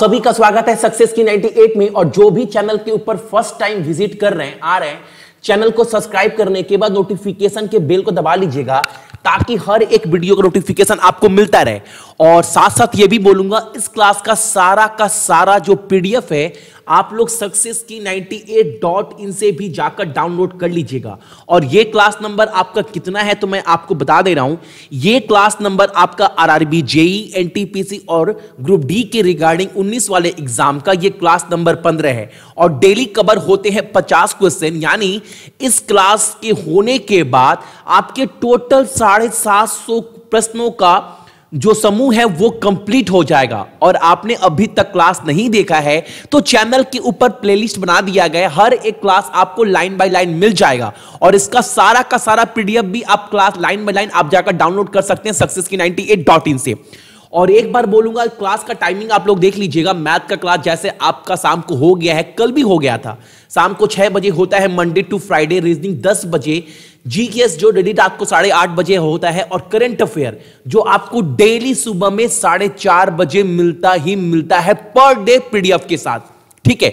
सभी का स्वागत है सक्सेस की 98 में और जो भी चैनल के ऊपर फर्स्ट टाइम विजिट कर रहे हैं आ रहे हैं चैनल को सब्सक्राइब करने के बाद नोटिफिकेशन के बेल को दबा लीजिएगा ताकि हर एक वीडियो का नोटिफिकेशन आपको मिलता रहे और साथ साथ ये भी बोलूंगा इस क्लास का सारा का सारा जो पीडीएफ है आप लोग सक्सेस की नाइनटी एट डॉट इन से भी जाकर डाउनलोड कर लीजिएगा और ये क्लास नंबर आपका कितना है तो मैं आपको बता दे रहा हूं ये क्लास नंबर आपका R R B JE NTPC और ग्रुप डी के रिगार्डिंग 19 वाले एग्जाम का ये क्लास नंबर 15 है और डेली कवर होते हैं 50 क्वेश्चन यानी इस क्लास के होने के बाद आपके टोटल साढ़े प्रश्नों का जो समूह है वो कंप्लीट हो जाएगा और आपने अभी तक क्लास नहीं देखा है तो चैनल के ऊपर प्लेलिस्ट बना दिया गया हर एक क्लास आपको लाइन बाय लाइन मिल जाएगा और इसका सारा का सारा पीडीएफ भी आप क्लास लाइन बाय लाइन आप जाकर डाउनलोड कर सकते हैं सक्सेस की नाइनटी से और एक बार बोलूंगा क्लास का टाइमिंग आप लोग देख लीजिएगा मैथ का क्लास जैसे आपका शाम को हो गया है कल भी हो गया था शाम को छह बजे होता है मंडे टू फ्राइडे रीजनिंग दस बजे जीकेएस जो डेडिट आपको साढ़े आठ बजे होता है और करंट अफेयर जो आपको डेली सुबह में साढ़े चार बजे मिलता ही मिलता है पर डे पीडीएफ के साथ ठीक है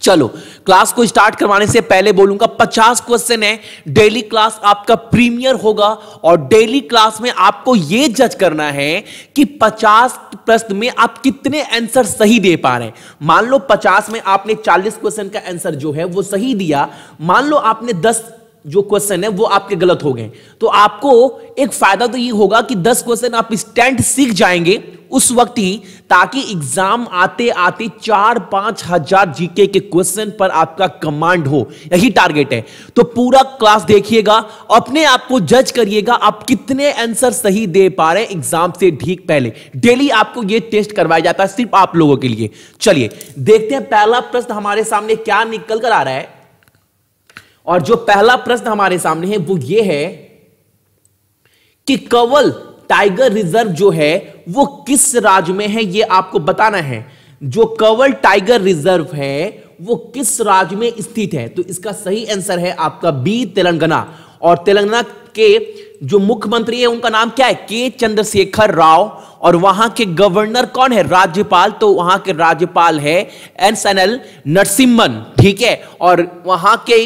चलो क्लास को स्टार्ट करवाने से पहले बोलूंगा 50 क्वेश्चन है डेली क्लास आपका प्रीमियर होगा और डेली क्लास में आपको यह जज करना है कि 50 प्रश्न में आप कितने आंसर सही दे पा रहे हैं मान लो 50 में आपने 40 क्वेश्चन का आंसर जो है वो सही दिया मान लो आपने दस जो क्वेश्चन है वो आपके गलत हो गए तो आपको एक फायदा तो ये होगा कि दस क्वेश्चन आप स्टैंड सीख जाएंगे उस वक्त ही ताकि एग्जाम आते आते चार पांच हजार जीके के क्वेश्चन पर आपका कमांड हो यही टारगेट है तो पूरा क्लास देखिएगा अपने आप को जज करिएगा आप कितने आंसर सही दे पा रहे एग्जाम से ठीक पहले डेली आपको ये टेस्ट करवाया जाता है सिर्फ आप लोगों के लिए चलिए देखते हैं पहला प्रश्न हमारे सामने क्या निकल कर आ रहा है और जो पहला प्रश्न हमारे सामने है वो ये है कि कवल टाइगर रिजर्व जो है वो किस राज्य में है ये आपको बताना है जो कवल टाइगर रिजर्व है वो किस राज्य में स्थित है तो इसका सही आंसर है आपका बी तेलंगाना और तेलंगाना के जो मुख्यमंत्री है उनका नाम क्या है के चंद्रशेखर राव और वहां के गवर्नर कौन है राज्यपाल तो वहां के राज्यपाल है एस एन एल नरसिम्हन ठीक है और वहां के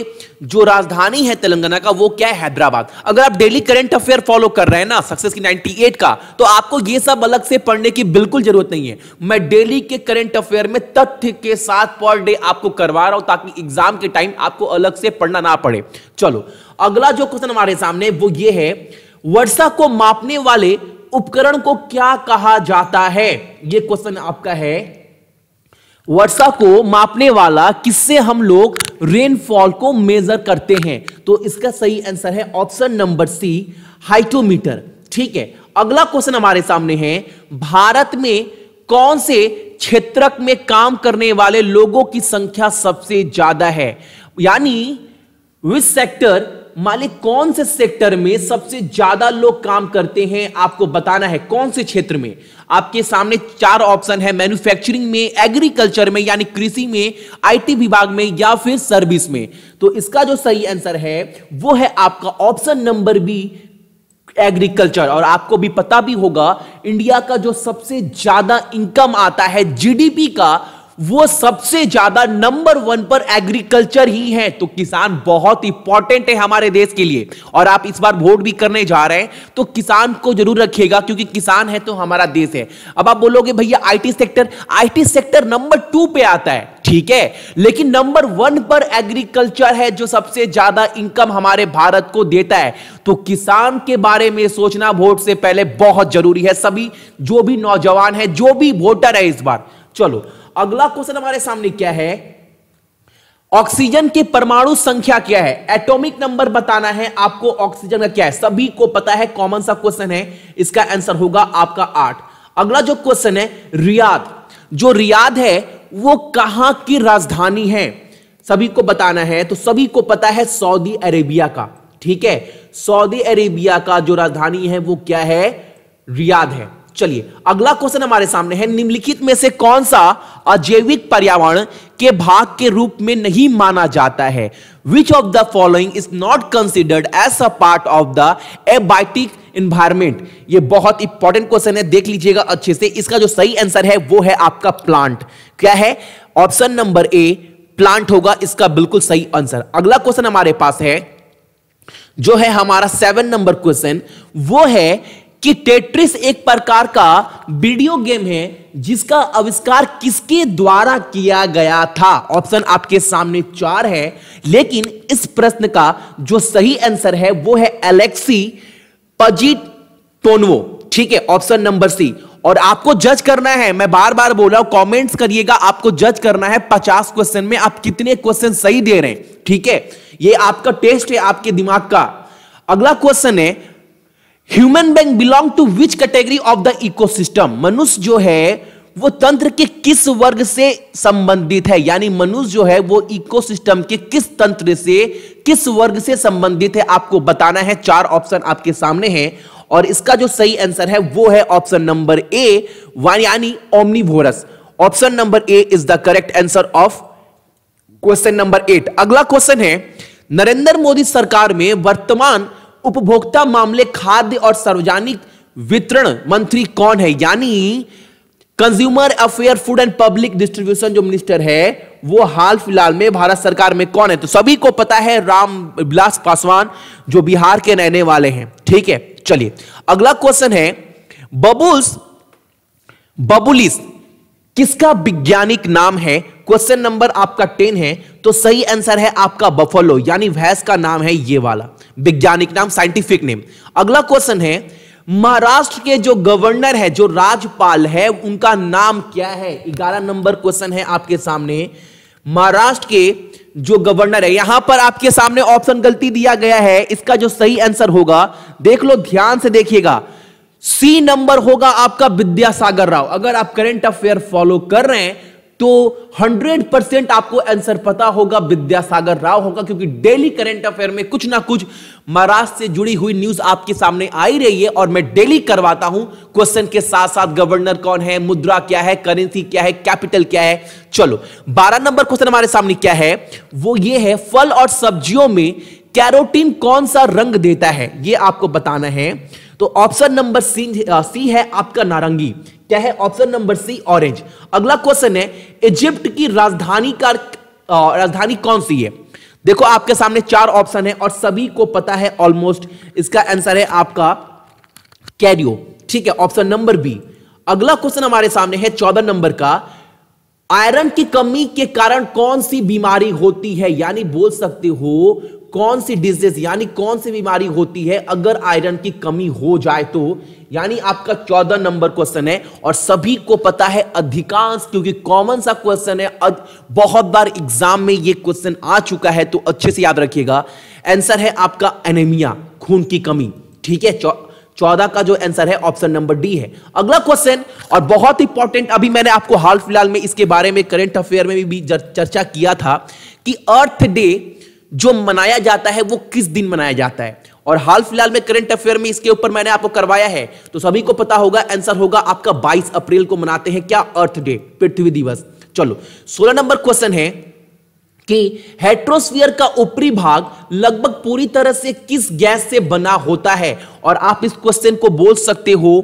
जो राजधानी है तेलंगाना का वो क्या है हैदराबाद अगर आप डेली करंट अफेयर फॉलो कर रहे हैं ना सक्सेस की 98 का तो आपको ये सब अलग से पढ़ने की बिल्कुल जरूरत नहीं है मैं डेली के करंट अफेयर में तथ्य के साथ पर डे आपको करवा रहा हूं ताकि एग्जाम के टाइम आपको अलग से पढ़ना ना पड़े चलो अगला जो क्वेश्चन हमारे सामने वो ये है वर्षा को मापने वाले उपकरण को क्या कहा जाता है यह क्वेश्चन आपका है वर्षा को मापने वाला किससे हम लोग रेनफॉल को मेजर करते हैं तो इसका सही आंसर है ऑप्शन नंबर सी हाइटोमीटर ठीक है अगला क्वेश्चन हमारे सामने है भारत में कौन से क्षेत्रक में काम करने वाले लोगों की संख्या सबसे ज्यादा है यानी विच सेक्टर मालिक कौन से सेक्टर में सबसे ज्यादा लोग काम करते हैं आपको बताना है कौन से क्षेत्र में आपके सामने चार ऑप्शन है मैन्युफैक्चरिंग में एग्रीकल्चर में यानी कृषि में आईटी विभाग में या फिर सर्विस में तो इसका जो सही आंसर है वो है आपका ऑप्शन नंबर बी एग्रीकल्चर और आपको भी पता भी होगा इंडिया का जो सबसे ज्यादा इनकम आता है जीडीपी का वो सबसे ज्यादा नंबर वन पर एग्रीकल्चर ही है तो किसान बहुत इंपॉर्टेंट है हमारे देश के लिए और आप इस बार वोट भी करने जा रहे हैं तो किसान को जरूर रखिएगा क्योंकि किसान है तो हमारा देश है अब आप बोलोगे भैया IT sector IT sector number two पे आता है ठीक है लेकिन नंबर वन पर एग्रीकल्चर है जो सबसे ज्यादा इनकम हमारे भारत को देता है तो किसान के बारे में सोचना वोट से पहले बहुत जरूरी है सभी जो भी नौजवान है जो भी वोटर है इस बार चलो अगला क्वेश्चन हमारे सामने क्या है ऑक्सीजन के परमाणु संख्या क्या है एटॉमिक नंबर बताना है आपको ऑक्सीजन का क्या है सभी को पता है कॉमन सा क्वेश्चन है इसका आंसर होगा आपका आठ अगला जो क्वेश्चन है रियाद जो रियाद है वो कहां की राजधानी है सभी को बताना है तो सभी को पता है सऊदी अरेबिया का ठीक है सऊदी अरेबिया का जो राजधानी है वो क्या है रियाद है चलिए अगला क्वेश्चन हमारे सामने है निम्नलिखित में से कौन सा अजैविक पर्यावरण के भाग के रूप में नहीं माना जाता है which of the following is not considered as a part of the abiotic environment ये बहुत इंपॉर्टेंट क्वेश्चन है देख लीजिएगा अच्छे से इसका जो सही आंसर है वो है आपका प्लांट क्या है ऑप्शन नंबर ए प्लांट होगा इसका बिल्कुल सही आंसर अगला क्वेश्चन हमारे पास है जो है हमारा सेवन नंबर क्वेश्चन वो है कि टेट्रिस एक प्रकार का वीडियो गेम है जिसका आविष्कार किसके द्वारा किया गया था ऑप्शन आपके सामने चार है लेकिन इस प्रश्न का जो सही आंसर है वो है एलेक्सी पजिट टोनवो ठीक है ऑप्शन नंबर सी और आपको जज करना है मैं बार बार बोल रहा हूं कॉमेंट्स करिएगा आपको जज करना है पचास क्वेश्चन में आप कितने क्वेश्चन सही दे रहे हैं ठीक है ये आपका टेस्ट है आपके दिमाग का अगला क्वेश्चन है human bank belong to which category of the ecosystem मनुष्य जो है वो तंत्र के किस वर्ग से संबंधित है यानी मनुष्य जो है वो इकोसिस्टम के किस तंत्र से किस वर्ग से संबंधित है आपको बताना है चार ऑप्शन आपके सामने हैं और इसका जो सही आंसर है वो है ऑप्शन नंबर ए यानी omnivorous option number A is the correct answer of question number eight अगला क्वेश्चन है नरेंद्र मोदी सरकार में वर्तमान उपभोक्ता मामले खाद्य और सार्वजनिक वितरण मंत्री कौन है यानी consumer affair food and public distribution जो मिनिस्टर है वो हाल फिलहाल में भारत सरकार में कौन है तो सभी को पता है राम विलास पासवान जो बिहार के रहने वाले हैं ठीक है चलिए अगला क्वेश्चन है बबुल्स बबुलिस किसका वैज्ञानिक नाम है क्वेश्चन नंबर आपका टेन है तो सही आंसर है आपका बफलो यानी भैंस का नाम है ये वाला वैज्ञानिक नाम साइंटिफिक नेम अगला क्वेश्चन है महाराष्ट्र के जो गवर्नर है जो राज्यपाल है उनका नाम क्या है ग्यारह नंबर क्वेश्चन है आपके सामने महाराष्ट्र के जो गवर्नर है यहां पर आपके सामने ऑप्शन गलती दिया गया है इसका जो सही आंसर होगा देख लो ध्यान से देखिएगा सी नंबर होगा आपका विद्यासागर राव अगर आप करंट अफेयर फॉलो कर रहे हैं तो 100 परसेंट आपको आंसर पता होगा विद्यासागर राव होगा क्योंकि डेली करंट अफेयर में कुछ ना कुछ महाराष्ट्र से जुड़ी हुई न्यूज आपके सामने आई रही है और मैं डेली करवाता हूं क्वेश्चन के साथ साथ गवर्नर कौन है मुद्रा क्या है करेंसी क्या है कैपिटल क्या है चलो बारह नंबर क्वेश्चन हमारे सामने क्या है वो ये है फल और सब्जियों में कैरोटीन कौन सा रंग देता है यह आपको बताना है तो ऑप्शन नंबर सी सी है आपका नारंगी क्या है ऑप्शन नंबर सी ऑरेंज अगला क्वेश्चन है इजिप्ट की राजधानी का uh, राजधानी कौन सी है देखो आपके सामने चार ऑप्शन है और सभी को पता है ऑलमोस्ट इसका आंसर है आपका कैरियो ठीक है ऑप्शन नंबर बी अगला क्वेश्चन हमारे सामने है चौदह नंबर का आयरन की कमी के कारण कौन सी बीमारी होती है यानी बोल सकते हो कौन सी डिजीज यानी कौन सी बीमारी होती है अगर आयरन की कमी हो जाए तो यानी आपका चौदह नंबर क्वेश्चन है और सभी को पता है अधिकांश क्योंकि कॉमन सा क्वेश्चन है बहुत बार एग्जाम में ये क्वेश्चन आ चुका है तो अच्छे से याद रखिएगा आंसर है आपका एनेमिया खून की कमी ठीक है चौदह का जो आंसर है ऑप्शन नंबर डी है अगला क्वेश्चन और बहुत इंपॉर्टेंट अभी मैंने आपको हाल फिलहाल में इसके बारे में करंट अफेयर में भी, भी चर्चा किया था कि अर्थ डे जो मनाया जाता है वो किस दिन मनाया जाता है और हाल फिलहाल में करंट अफेयर में इसके ऊपर मैंने आपको करवाया है तो सभी को पता होगा आंसर होगा आपका 22 अप्रैल को मनाते हैं क्या अर्थ डे पृथ्वी दिवस चलो 16 नंबर क्वेश्चन है कि हेट्रोस्फियर का ऊपरी भाग लगभग पूरी तरह से किस गैस से बना होता है और आप इस क्वेश्चन को बोल सकते हो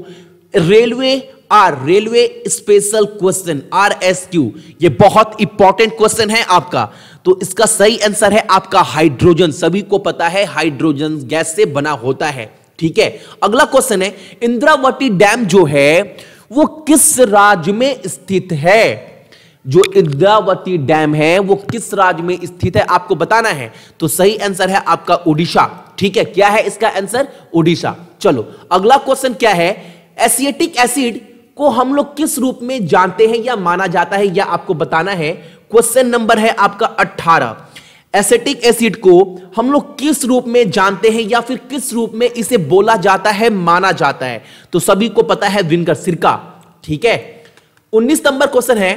railway R railway special question R S Q ये बहुत इंपॉर्टेंट क्वेश्चन है आपका तो इसका सही आंसर है आपका हाइड्रोजन सभी को पता है हाइड्रोजन गैस से बना होता है ठीक है अगला क्वेश्चन है इंद्रावती डैम जो है वो किस राज्य में स्थित है जो इंद्रावती डैम है वो किस राज्य में स्थित है आपको बताना है तो सही आंसर है आपका उड़ीसा ठीक है क्या है इसका आंसर उड़ीसा चलो अगला क्वेश्चन क्या है एसिएटिक एसिड को हम लोग किस रूप में जानते हैं या माना जाता है या आपको बताना है क्वेश्चन नंबर है आपका अठारह एसेटिक एसिड को हम लोग किस रूप में जानते हैं या फिर किस रूप में इसे बोला जाता है माना जाता है तो सभी को पता है विनकर सिरका ठीक है उन्नीस नंबर क्वेश्चन है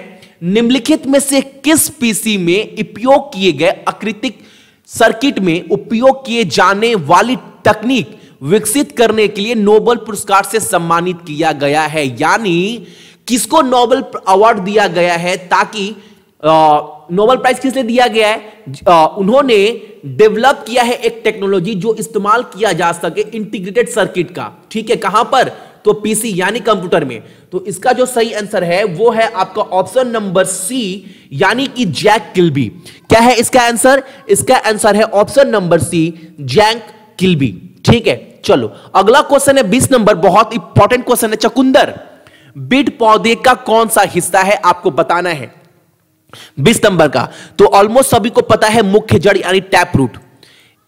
निम्नलिखित में से किस पीसी में उपयोग किए गए अकृतिक सर्किट में उपयोग किए जाने वाली तकनीक विकसित करने के लिए नोबल पुरस्कार से सम्मानित किया गया है यानी किसको नोबल अवार्ड दिया गया है ताकि नोबल प्राइज किस लिए दिया गया है आ, उन्होंने डेवलप किया है एक टेक्नोलॉजी जो इस्तेमाल किया जा सके इंटीग्रेटेड सर्किट का ठीक है कहां पर तो पीसी यानी कंप्यूटर में तो इसका जो सही आंसर है वो है आपका ऑप्शन नंबर सी यानी कि जैक किल्बी क्या है इसका आंसर इसका आंसर है option number C Jack Kilby ठीक है चलो अगला क्वेश्चन है बीस नंबर बहुत इंपॉर्टेंट क्वेश्चन है चकुंदर बीट पौधे का कौन सा हिस्सा है आपको बताना है बीस नंबर का तो ऑलमोस्ट सभी को पता है मुख्य जड़ यानी टैप रूट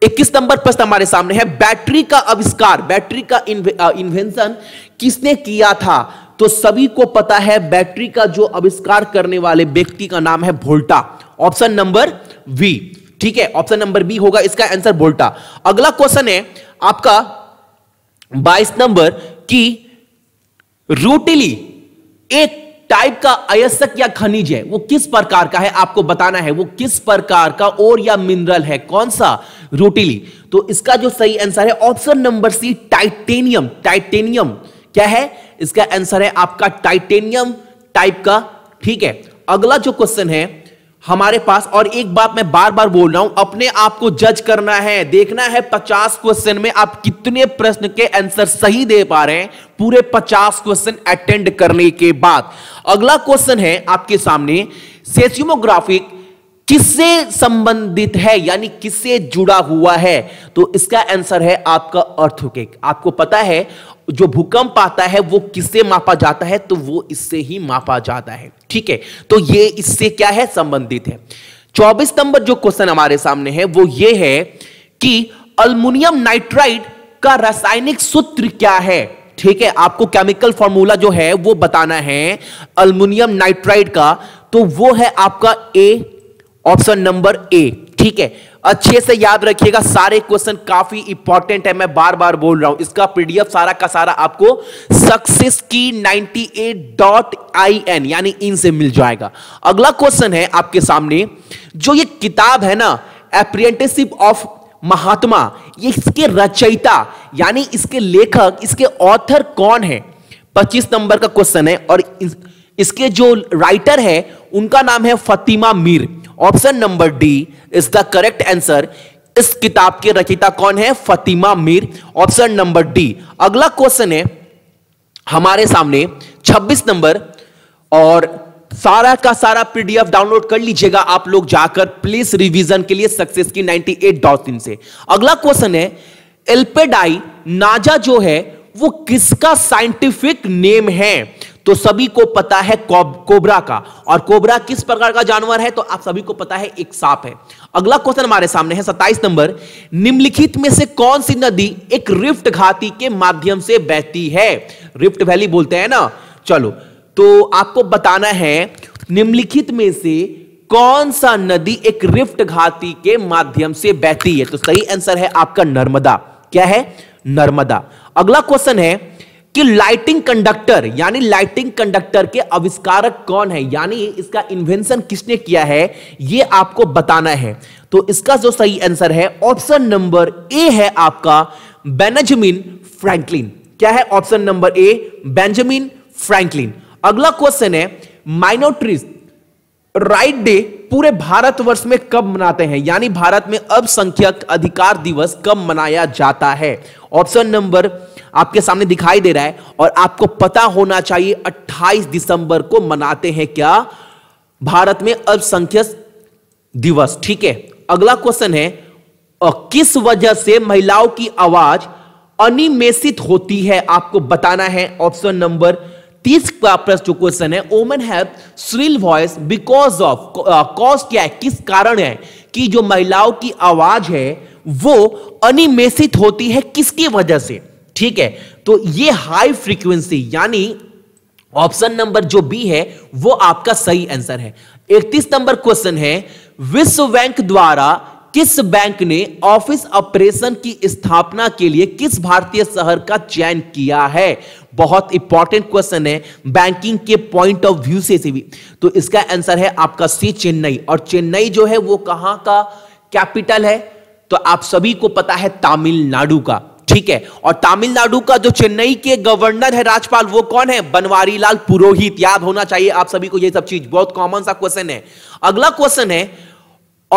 इक्कीस नंबर प्रश्न हमारे सामने है बैटरी का आविष्कार बैटरी का इन्वेंशन किसने किया था तो सभी को पता है बैटरी का जो आविष्कार करने वाले व्यक्ति का नाम है भोल्टा ऑप्शन नंबर बी ठीक है ऑप्शन नंबर बी होगा इसका आंसर भोल्टा अगला क्वेश्चन है आपका 22 नंबर की रूटिली एक टाइप का अयस्क या खनिज है वो किस प्रकार का है आपको बताना है वो किस प्रकार का और या मिनरल है कौन सा रोटिली तो इसका जो सही आंसर है option number C titanium titanium क्या है इसका आंसर है आपका टाइटेनियम टाइप का ठीक है अगला जो क्वेश्चन है हमारे पास और एक बात मैं बार बार बोल रहा हूं अपने आप को जज करना है देखना है पचास क्वेश्चन में आप कितने प्रश्न के आंसर सही दे पा रहे हैं पूरे पचास क्वेश्चन अटेंड करने के बाद अगला क्वेश्चन है आपके सामने सेसिमोग्राफिक किससे संबंधित है यानी किससे जुड़ा हुआ है तो इसका आंसर है आपका अर्थोकेक आपको पता है जो भूकंप आता है वो किससे मापा जाता है तो वो इससे ही मापा जाता है ठीक है तो ये इससे क्या है संबंधित है चौबीस नंबर जो क्वेश्चन हमारे सामने है वो ये है कि अल्मोनियम नाइट्राइड का रासायनिक सूत्र क्या है ठीक है आपको केमिकल फॉर्मूला जो है वो बताना है अल्मोनियम नाइट्राइड का तो वो है आपका ए ऑप्शन नंबर ए ठीक है अच्छे से याद रखिएगा सारे क्वेश्चन काफी इंपॉर्टेंट है मैं बार बार बोल रहा हूं इसका पीडीएफ सारा का सारा आपको सक्सेस की एट डॉट आई एन यानी इनसे मिल जाएगा अगला क्वेश्चन है आपके सामने जो ये किताब है ना अप्रेंटिसशिप ऑफ महात्मा ये इसके रचयिता यानी इसके लेखक इसके ऑथर कौन है 25 नंबर का क्वेश्चन है और इसके जो राइटर है उनका नाम है Fatima Meer option number D is the correct answer इस किताब के रचिता कौन है Fatima Meer option number D अगला क्वेश्चन है हमारे सामने 26 नंबर और सारा का सारा पीडीएफ डाउनलोड कर लीजिएगा आप लोग जाकर प्लीज रिवीजन के लिए सक्सेस की 98.3 डॉट इन से अगला क्वेश्चन है एल्पेडाई नाजा जो है वो किसका साइंटिफिक नेम है तो सभी को पता है कोबरा का और कोबरा किस प्रकार का जानवर है तो आप सभी को पता है एक सांप है अगला क्वेश्चन हमारे सामने है सत्ताईस नंबर निम्नलिखित में से कौन सी नदी एक रिफ्ट घाती के माध्यम से बहती है रिफ्ट वैली बोलते हैं ना चलो तो आपको बताना है निम्नलिखित में से कौन सा नदी एक रिफ्ट घाती के माध्यम से बहती है तो सही आंसर है आपका नर्मदा क्या है नर्मदा अगला क्वेश्चन है कि लाइटिंग कंडक्टर यानी लाइटिंग कंडक्टर के आविष्कारक कौन है यानी इसका इन्वेंशन किसने किया है यह आपको बताना है तो इसका जो सही आंसर है ऑप्शन नंबर ए है आपका बेनजमिन फ्रैंकलिन क्या है option number A Benjamin Franklin अगला क्वेश्चन है माइनोट्रीज राइट डे पूरे भारतवर्ष में कब मनाते हैं यानी भारत में अल्पसंख्यक अधिकार दिवस कब मनाया जाता है ऑप्शन नंबर आपके सामने दिखाई दे रहा है और आपको पता होना चाहिए 28 दिसंबर को मनाते हैं क्या भारत में अल्पसंख्यक दिवस ठीक है अगला क्वेश्चन है और किस वजह से महिलाओं की आवाज अनिमेषित होती है आपको बताना है ऑप्शन नंबर तीस का प्रश्न जो क्वेश्चन है women have shrill voice because of cause क्या है किस कारण है कि जो महिलाओं की आवाज है वो अनिमेषित होती है किसकी वजह से ठीक है तो ये हाई फ्रीक्वेंसी यानी ऑप्शन नंबर जो बी है वो आपका सही आंसर है इकतीस नंबर क्वेश्चन है विश्व बैंक द्वारा किस बैंक ने ऑफिस ऑपरेशन की स्थापना के लिए किस भारतीय शहर का चयन किया है बहुत इंपॉर्टेंट क्वेश्चन है बैंकिंग के पॉइंट ऑफ व्यू से, भी तो इसका आंसर है आपका सी चेन्नई और चेन्नई जो है वो कहां का कैपिटल है तो आप सभी को पता है तमिलनाडु का ठीक है और तमिलनाडु का जो चेन्नई के गवर्नर है राजपाल वो कौन है बनवारी लाल पुरोहित याद होना चाहिए आप सभी को ये सब चीज बहुत कॉमन सा क्वेश्चन है अगला क्वेश्चन है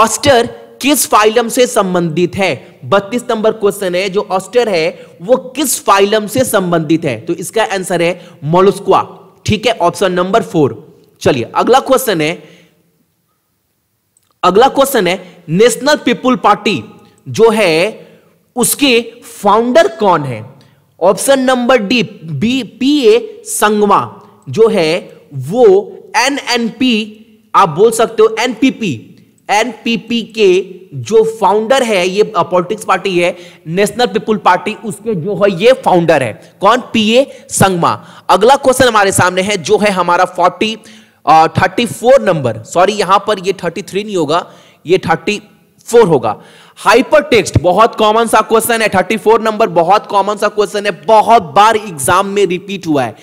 ऑस्टर किस फाइलम से संबंधित है बत्तीस नंबर क्वेश्चन है जो ऑस्टर है वो किस फाइलम से संबंधित है तो इसका आंसर है मोलुस्क्वा ठीक है ऑप्शन नंबर फोर चलिए अगला क्वेश्चन है अगला क्वेश्चन है नेशनल पीपुल पार्टी जो है उसके फाउंडर कौन है option number D B P A Sangma जो है वो एन एन पी आप बोल सकते हो एनपीपी एनपीपी के जो फाउंडर है ये पॉलिटिक्स पार्टी है नेशनल पीपुल पार्टी उसके जो है ये फाउंडर है कौन पी ए संगमा अगला क्वेश्चन हमारे सामने है जो है हमारा forty thirty four number sorry यहां पर ये थर्टी थ्री नहीं होगा ये थर्टी फोर होगा हाइपर टेक्स्ट बहुत कॉमन सा क्वेश्चन है थर्टी फोर नंबर बहुत कॉमन सा क्वेश्चन है बहुत बार एग्जाम में रिपीट हुआ है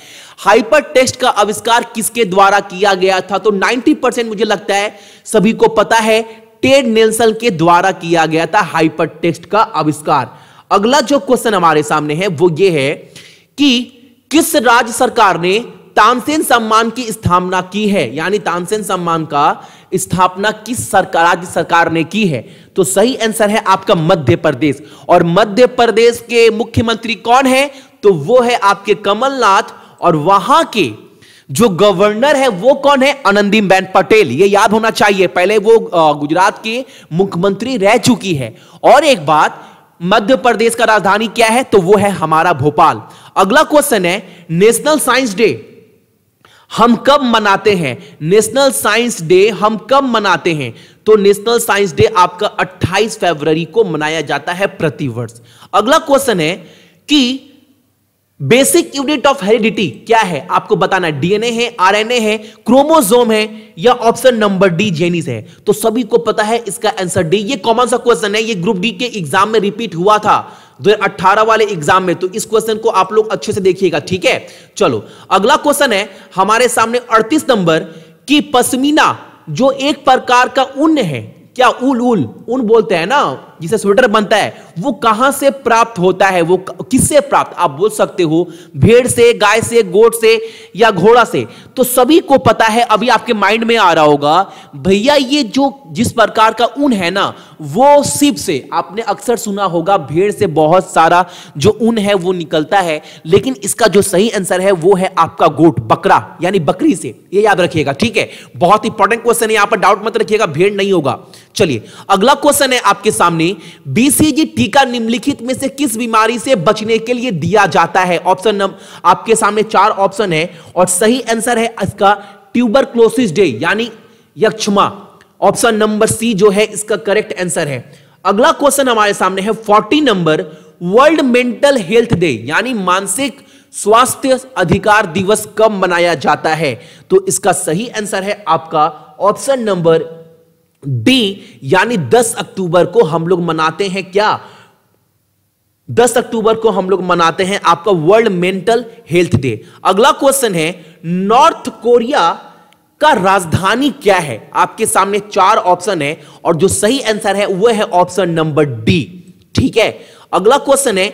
हाइपर टेक्स्ट का आविष्कार किसके द्वारा किया गया था तो नाइनटी परसेंट मुझे लगता है सभी को पता है टेड नेल्सन के द्वारा किया गया था हाइपर टेक्स्ट का आविष्कार अगला जो क्वेश्चन हमारे सामने है वो ये है कि किस राज्य सरकार ने तामसेन सम्मान की स्थापना की है यानी तामसेन सम्मान का स्थापना किस सरकार राज्य सरकार ने की है तो सही आंसर है आपका मध्य प्रदेश और मध्य प्रदेश के मुख्यमंत्री कौन है तो वो है आपके कमलनाथ और वहां के जो गवर्नर है वो कौन है आनंदी बेन पटेल ये याद होना चाहिए पहले वो गुजरात के मुख्यमंत्री रह चुकी है और एक बात मध्य प्रदेश का राजधानी क्या है तो वो है हमारा भोपाल अगला क्वेश्चन है नेशनल साइंस डे हम कब मनाते हैं नेशनल साइंस डे हम कब मनाते हैं तो नेशनल साइंस डे आपका 28 फरवरी को मनाया जाता है प्रतिवर्ष अगला क्वेश्चन है कि बेसिक यूनिट ऑफ हेरिडिटी क्या है आपको बताना डीएनए है आरएनए है क्रोमोजोम है या ऑप्शन नंबर डी जेनिस है तो सभी को पता है इसका आंसर डी ये कॉमन सा क्वेश्चन है ये ग्रुप डी के एग्जाम में रिपीट हुआ था 2018 वाले एग्जाम में तो इस क्वेश्चन को आप लोग अच्छे से देखिएगा ठीक है चलो अगला क्वेश्चन है हमारे सामने 38 नंबर की पश्मीना जो एक प्रकार का ऊन है क्या उल उल ऊन बोलते हैं ना जिसे स्वेटर बनता है वो कहां से प्राप्त होता है वो किससे प्राप्त आप बोल सकते हो भेड़ से गाय से गोट से या घोड़ा से तो सभी को पता है अभी आपके माइंड में आ रहा होगा भैया ये जो जिस प्रकार का ऊन है ना वो सिप से आपने अक्सर सुना होगा भेड़ से बहुत सारा जो ऊन है वो निकलता है लेकिन इसका जो सही आंसर है वो है आपका गोट बकरा यानी बकरी से ये याद रखिएगा ठीक है बहुत इंपॉर्टेंट क्वेश्चन है यहां पर डाउट मत रखिएगा भेड़ नहीं होगा चलिए अगला क्वेश्चन है आपके सामने बीसीजी टीका निम्नलिखित में से किस बीमारी से बचने के लिए दिया जाता है ऑप्शन नंबर आपके सामने चार ऑप्शन है और सही आंसर है इसका ट्यूबर क्लोसिस डे यानी यक्षमा ऑप्शन नंबर सी जो है इसका करेक्ट आंसर है अगला क्वेश्चन हमारे सामने है forty number world mental health day यानी मानसिक स्वास्थ्य अधिकार दिवस कब मनाया जाता है तो इसका सही आंसर है आपका ऑप्शन नंबर डी यानी 10 अक्टूबर को हम लोग मनाते हैं क्या 10 अक्टूबर को हम लोग मनाते हैं आपका वर्ल्ड मेंटल हेल्थ डे अगला क्वेश्चन है नॉर्थ कोरिया का राजधानी क्या है आपके सामने चार ऑप्शन है और जो सही आंसर है वह है ऑप्शन नंबर डी ठीक है अगला क्वेश्चन है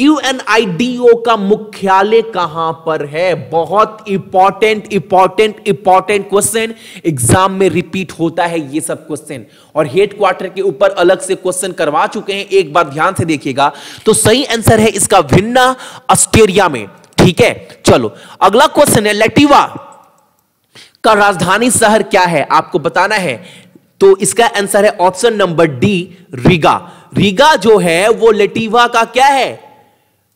यूएनआईडीओ का मुख्यालय कहां पर है बहुत important important important question exam में रिपीट होता है ये सब क्वेश्चन और हेडक्वार्टर के ऊपर अलग से क्वेश्चन करवा चुके हैं एक बार ध्यान से देखिएगा तो सही आंसर है इसका भिन्ना ऑस्ट्रेलिया में ठीक है चलो अगला क्वेश्चन है लेटिवा का राजधानी शहर क्या है आपको बताना है तो इसका आंसर है option number D Riga Riga जो है वो लेटिवा का क्या है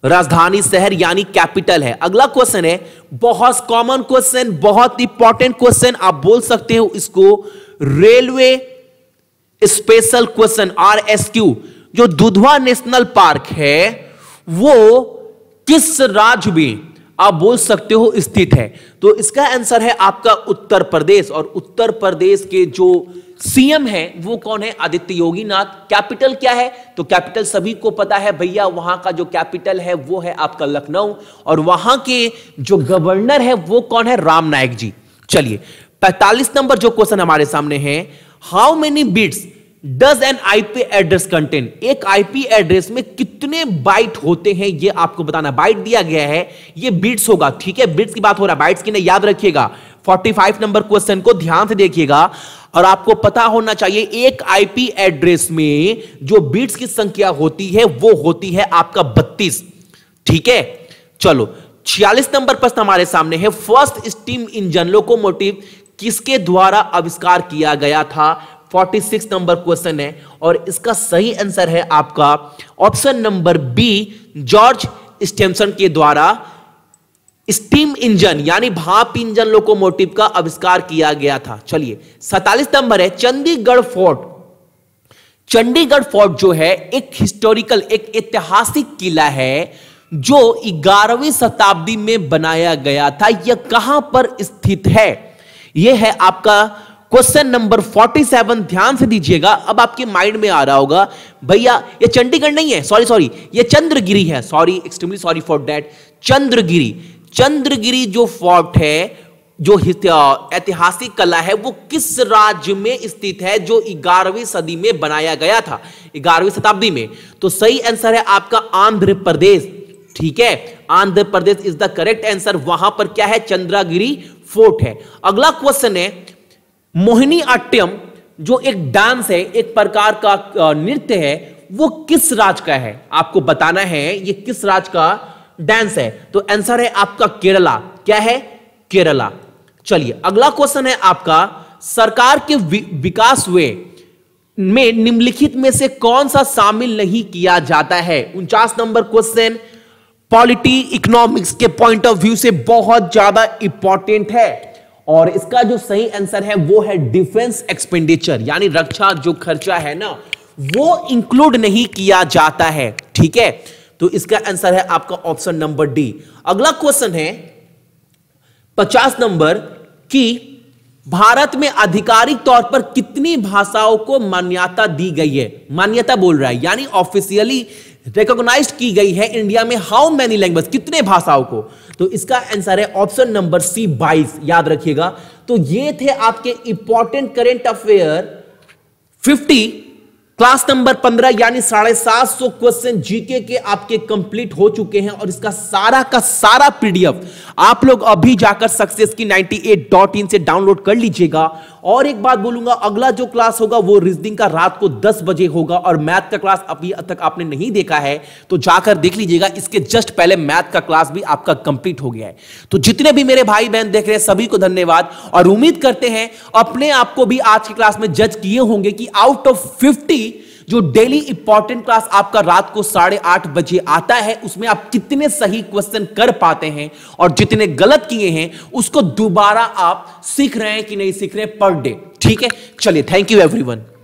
राजधानी शहर यानी कैपिटल है अगला क्वेश्चन है बहुत कॉमन क्वेश्चन बहुत इंपॉर्टेंट क्वेश्चन आप बोल सकते हो इसको railway special question R S Q जो दुधवा नेशनल पार्क है वो किस राज्य में आप बोल सकते हो स्थित है तो इसका आंसर है आपका उत्तर प्रदेश और उत्तर प्रदेश के जो सीएम है वो कौन है आदित्य योगी नाथ कैपिटल क्या है तो कैपिटल सभी को पता है भैया वहां का जो कैपिटल है वो है आपका लखनऊ और वहां के जो गवर्नर है वो कौन है राम नायक जी चलिए 45 नंबर जो क्वेश्चन हमारे सामने है how many bits does an IP address content एक आईपी एड्रेस में कितने बाइट होते हैं ये आपको बताना बाइट दिया गया है ये बिट्स होगा ठीक है बिट्स की बात हो रहा है बाइट्स की नहीं याद रखिएगा 45 नंबर क्वेश्चन को ध्यान से देखिएगा और आपको पता होना चाहिए एक आईपी एड्रेस में जो बिट्स की संख्या होती है वो होती है आपका 32 ठीक है चलो 46 नंबर प्रश्न हमारे सामने है फर्स्ट स्टीम इंजन लोकोमोटिव किसके द्वारा आविष्कार किया गया था 46 नंबर क्वेश्चन है और इसका सही आंसर है आपका option number B George Stephenson के द्वारा स्टीम इंजन यानी भाप इंजन लोकोमोटिव का आविष्कार किया गया था चलिए सैतालीस नंबर है चंडीगढ़ फोर्ट चंडीगढ़ फोर्ट जो है एक हिस्टोरिकल एक ऐतिहासिक किला है जो 11वीं शताब्दी में बनाया गया था यह कहां पर स्थित है यह है आपका क्वेश्चन नंबर 47 ध्यान से दीजिएगा अब आपके माइंड में आ रहा होगा भैया ये चंडीगढ़ नहीं है सॉरी सॉरी ये चंद्रगिरी है sorry extremely sorry for that Chandragiri Chandragiri जो फोर्ट है जो ऐतिहासिक कला है वो किस राज्य में स्थित है जो 11वीं सदी में बनाया गया था 11वीं शताब्दी में तो सही आंसर है आपका आंध्र प्रदेश ठीक है Andhra Pradesh is the correct answer वहां पर क्या है चंद्रागिरी फोर्ट है अगला क्वेश्चन है मोहिनी अट्यम जो एक डांस है एक प्रकार का नृत्य है वो किस राज का है आपको बताना है ये किस राज का डांस है तो आंसर है आपका केरला क्या है केरला चलिए अगला क्वेश्चन है आपका सरकार के विकास हुए में निम्नलिखित में से कौन सा शामिल नहीं किया जाता है उनचास नंबर क्वेश्चन पॉलिटी इकोनॉमिक्स के पॉइंट ऑफ व्यू से बहुत ज्यादा इंपॉर्टेंट है और इसका जो सही आंसर है वो है डिफेंस एक्सपेंडिचर यानी रक्षा जो खर्चा है ना वो इंक्लूड नहीं किया जाता है ठीक है तो इसका आंसर है आपका ऑप्शन नंबर डी अगला क्वेश्चन है पचास नंबर कि भारत में आधिकारिक तौर पर कितनी भाषाओं को मान्यता दी गई है मान्यता बोल रहा है यानी ऑफिशियली रिकॉग्नाइज की गई है इंडिया में हाउ मैनी लैंग्वेज कितने भाषाओं को तो इसका आंसर है ऑप्शन नंबर सी बाईस याद रखिएगा तो ये थे आपके important current affair fifty class number पंद्रह यानी साढ़े सात सौ क्वेश्चन जीके के आपके कंप्लीट हो चुके हैं और इसका सारा का सारा पीडीएफ आप लोग अभी जाकर सक्सेस की नाइनटी एट डॉट इन से डाउनलोड कर लीजिएगा और एक बात बोलूंगा अगला जो क्लास होगा वो रीजनिंग का रात को दस बजे होगा और मैथ का क्लास अभी तक आपने नहीं देखा है तो जाकर देख लीजिएगा इसके जस्ट पहले मैथ का क्लास भी आपका कंप्लीट हो गया है तो जितने भी मेरे भाई बहन देख रहे हैं सभी को धन्यवाद और उम्मीद करते हैं अपने आप को भी आज की क्लास में जज किए होंगे कि आउट ऑफ फिफ्टी जो डेली इंपॉर्टेंट क्लास आपका रात को साढ़े आठ बजे आता है उसमें आप कितने सही क्वेश्चन कर पाते हैं और जितने गलत किए हैं उसको दोबारा आप सीख रहे हैं कि नहीं सीख रहे पर डे ठीक है चलिए थैंक यू एवरीवन